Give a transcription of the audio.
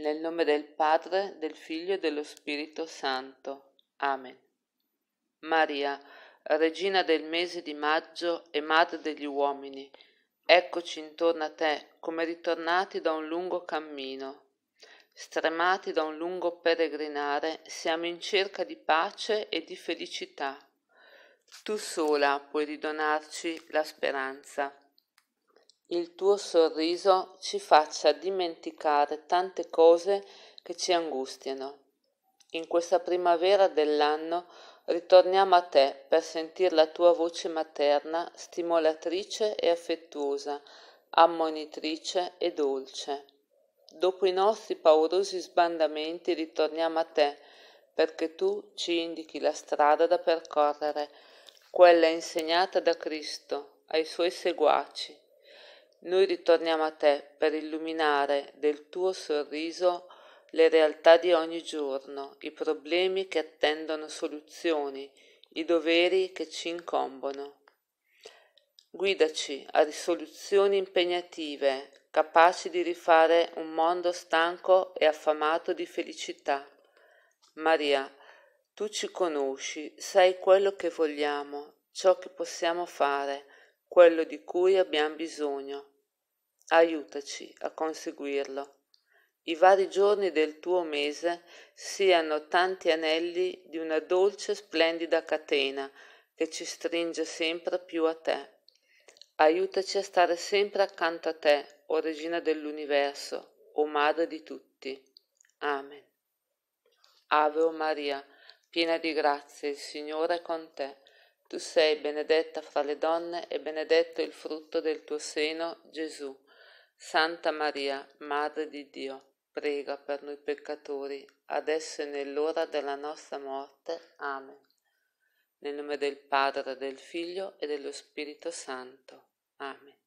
Nel nome del Padre, del Figlio e dello Spirito Santo. Amen. Maria, regina del mese di maggio e madre degli uomini, eccoci intorno a te come ritornati da un lungo cammino. Stremati da un lungo peregrinare, siamo in cerca di pace e di felicità. Tu sola puoi ridonarci la speranza il tuo sorriso ci faccia dimenticare tante cose che ci angustiano. In questa primavera dell'anno ritorniamo a te per sentire la tua voce materna, stimolatrice e affettuosa, ammonitrice e dolce. Dopo i nostri paurosi sbandamenti ritorniamo a te perché tu ci indichi la strada da percorrere, quella insegnata da Cristo ai suoi seguaci noi ritorniamo a te per illuminare del tuo sorriso le realtà di ogni giorno, i problemi che attendono soluzioni, i doveri che ci incombono. Guidaci a risoluzioni impegnative, capaci di rifare un mondo stanco e affamato di felicità. Maria, tu ci conosci, sai quello che vogliamo, ciò che possiamo fare, quello di cui abbiamo bisogno aiutaci a conseguirlo. I vari giorni del tuo mese siano tanti anelli di una dolce, splendida catena che ci stringe sempre più a te. Aiutaci a stare sempre accanto a te, o regina dell'universo, o madre di tutti. Amen. Ave o Maria, piena di grazie, il Signore è con te. Tu sei benedetta fra le donne e benedetto il frutto del tuo seno, Gesù. Santa Maria, Madre di Dio, prega per noi peccatori, adesso e nell'ora della nostra morte. Amen. Nel nome del Padre, del Figlio e dello Spirito Santo. Amen.